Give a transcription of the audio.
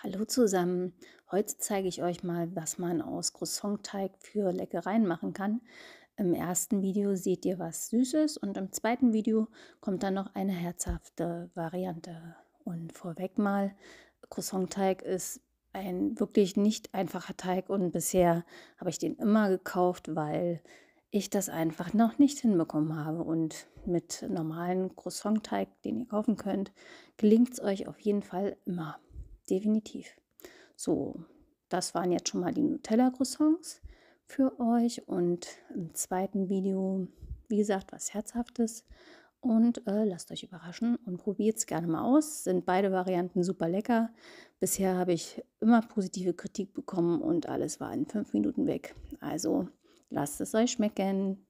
Hallo zusammen. Heute zeige ich euch mal, was man aus Croissant-Teig für Leckereien machen kann. Im ersten Video seht ihr was Süßes und im zweiten Video kommt dann noch eine herzhafte Variante. Und vorweg mal, Croissant-Teig ist ein wirklich nicht einfacher Teig und bisher habe ich den immer gekauft, weil ich das einfach noch nicht hinbekommen habe. Und mit normalen Croissant-Teig, den ihr kaufen könnt, gelingt es euch auf jeden Fall immer definitiv. So, das waren jetzt schon mal die Nutella-Croissants für euch und im zweiten Video, wie gesagt, was Herzhaftes. Und äh, lasst euch überraschen und probiert es gerne mal aus. Sind beide Varianten super lecker. Bisher habe ich immer positive Kritik bekommen und alles war in fünf Minuten weg. Also lasst es euch schmecken.